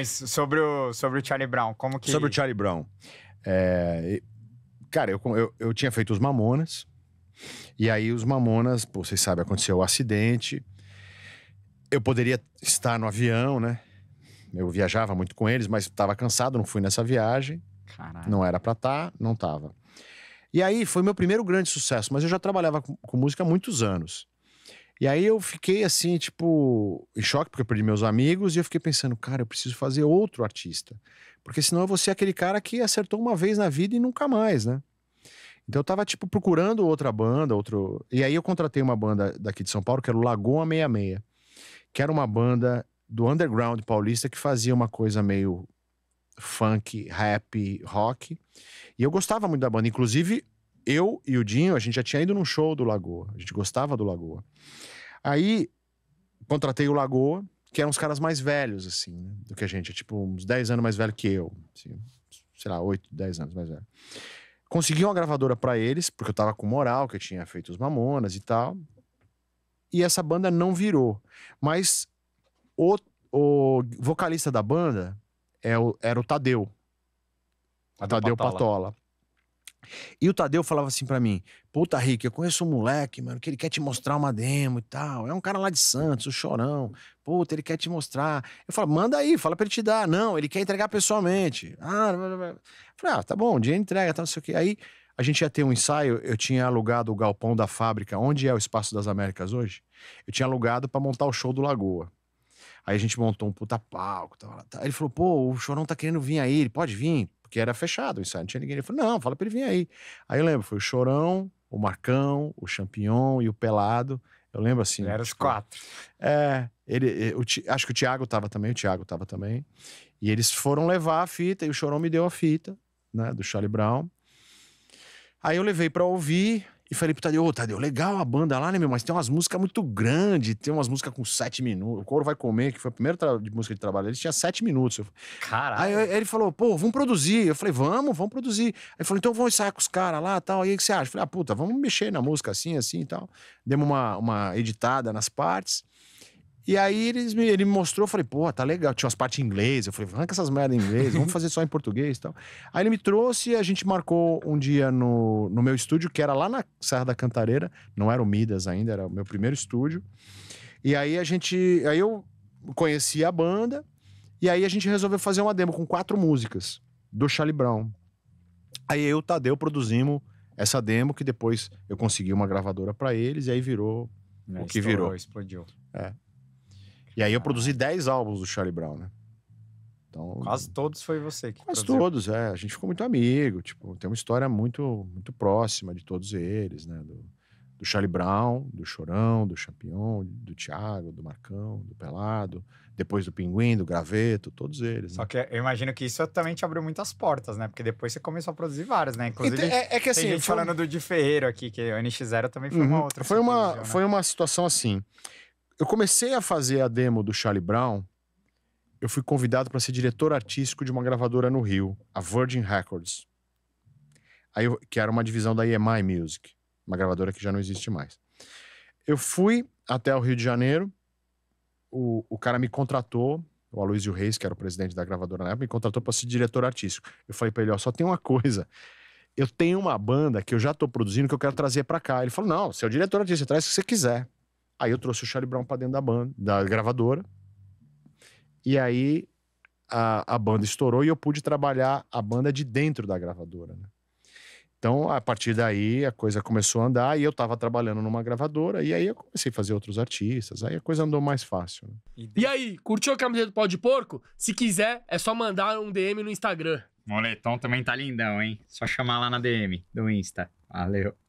Mas sobre o, sobre o Charlie Brown, como que. Sobre o Charlie Brown. É, cara, eu, eu, eu tinha feito os Mamonas. E aí, os Mamonas, pô, vocês sabem, aconteceu o um acidente. Eu poderia estar no avião, né? Eu viajava muito com eles, mas estava cansado, não fui nessa viagem. Não era pra estar, tá, não tava. E aí foi meu primeiro grande sucesso, mas eu já trabalhava com, com música há muitos anos. E aí eu fiquei assim, tipo, em choque, porque eu perdi meus amigos, e eu fiquei pensando, cara, eu preciso fazer outro artista. Porque senão eu vou ser aquele cara que acertou uma vez na vida e nunca mais, né? Então eu tava, tipo, procurando outra banda, outro. E aí eu contratei uma banda daqui de São Paulo, que era o Lagoa 66, que era uma banda do underground paulista que fazia uma coisa meio funk, rap, rock. E eu gostava muito da banda. Inclusive, eu e o Dinho, a gente já tinha ido num show do Lagoa. A gente gostava do Lagoa. Aí, contratei o Lagoa, que eram os caras mais velhos, assim, né, do que a gente. É tipo uns 10 anos mais velho que eu. Assim, sei lá, 8, 10 anos mais velho. Consegui uma gravadora para eles, porque eu tava com moral, que eu tinha feito os Mamonas e tal. E essa banda não virou. Mas o, o vocalista da banda é o, era o Tadeu. Tadeu, Tadeu Patola. Patola. E o Tadeu falava assim para mim: Puta, Rick, eu conheço um moleque, mano, que ele quer te mostrar uma demo e tal. É um cara lá de Santos, o Chorão. Puta, ele quer te mostrar. Eu falo: Manda aí, fala pra ele te dar. Não, ele quer entregar pessoalmente. Ah, blá, blá, blá. Falei, ah tá bom, um dia entrega, tal, não sei o quê. Aí a gente ia ter um ensaio, eu tinha alugado o galpão da fábrica, onde é o Espaço das Américas hoje. Eu tinha alugado para montar o show do Lagoa. Aí a gente montou um puta palco. Ele falou: Pô, o Chorão tá querendo vir aí, ele pode vir? porque era fechado o ensaio, não tinha ninguém. Ele falou, não, fala pra ele vir aí. Aí eu lembro, foi o Chorão, o Marcão, o Champignon e o Pelado. Eu lembro assim. Eram tipo, os quatro. É, ele, eu, acho que o Thiago tava também, o Thiago tava também. E eles foram levar a fita, e o Chorão me deu a fita, né, do Charlie Brown. Aí eu levei para ouvir, e falei pro Tadeu, ô Tadeu, legal a banda lá, né, meu? Mas tem umas músicas muito grandes, tem umas músicas com sete minutos. O Coro Vai Comer, que foi a primeira de música de trabalho, ele tinha sete minutos. Caralho. Aí, aí ele falou, pô, vamos produzir. Eu falei, vamos, vamos produzir. Aí ele falou, então vamos ensaiar com os caras lá e tal. Aí o que você acha? Eu falei, ah, puta, vamos mexer na música assim, assim e tal. Demos uma, uma editada nas partes. E aí eles me, ele me mostrou, eu falei, pô, tá legal. Tinha umas partes em inglês. Eu falei, arranca essas merda em inglês, vamos fazer só em português e tal. Aí ele me trouxe e a gente marcou um dia no, no meu estúdio, que era lá na Serra da Cantareira. Não era o Midas ainda, era o meu primeiro estúdio. E aí a gente. Aí eu conheci a banda. E aí a gente resolveu fazer uma demo com quatro músicas do Charlie Brown. Aí eu e o Tadeu produzimos essa demo que depois eu consegui uma gravadora para eles e aí virou né, o que virou. Explodiu. É. E aí eu ah. produzi 10 álbuns do Charlie Brown, né? Então, quase todos foi você que Quase produziu. todos, é. A gente ficou muito amigo, tipo, tem uma história muito muito próxima de todos eles, né? Do, do Charlie Brown, do Chorão, do Champion, do Thiago, do Marcão, do Pelado, depois do Pinguim, do Graveto, todos eles. Né? Só que eu imagino que isso também te abriu muitas portas, né? Porque depois você começou a produzir várias, né? Inclusive, então, é, é, que assim, tem gente foi... falando do de Ferreiro aqui, que o NX0 também foi uhum. uma outra. Foi uma, produziu, né? foi uma situação assim. Eu comecei a fazer a demo do Charlie Brown. Eu fui convidado para ser diretor artístico de uma gravadora no Rio, a Virgin Records, aí eu, que era uma divisão da EMI Music, uma gravadora que já não existe mais. Eu fui até o Rio de Janeiro. O, o cara me contratou, o Aloysio Reis, que era o presidente da gravadora na época, me contratou para ser diretor artístico. Eu falei para ele: ó, só tem uma coisa. Eu tenho uma banda que eu já estou produzindo que eu quero trazer para cá. Ele falou: não, seu é diretor artístico, você traz o que você quiser. Aí eu trouxe o Charlie Brown para dentro da banda, da gravadora. E aí a, a, banda estourou e eu pude trabalhar a banda de dentro da gravadora. Né? Então, a partir daí, a coisa começou a andar e eu estava trabalhando numa gravadora. E aí eu comecei a fazer outros artistas. Aí a coisa andou mais fácil. Né? E aí, curtiu a camiseta do pau de porco? Se quiser, é só mandar um DM no Instagram. Moletom também tá lindão, hein? Só chamar lá na DM do Insta. Valeu.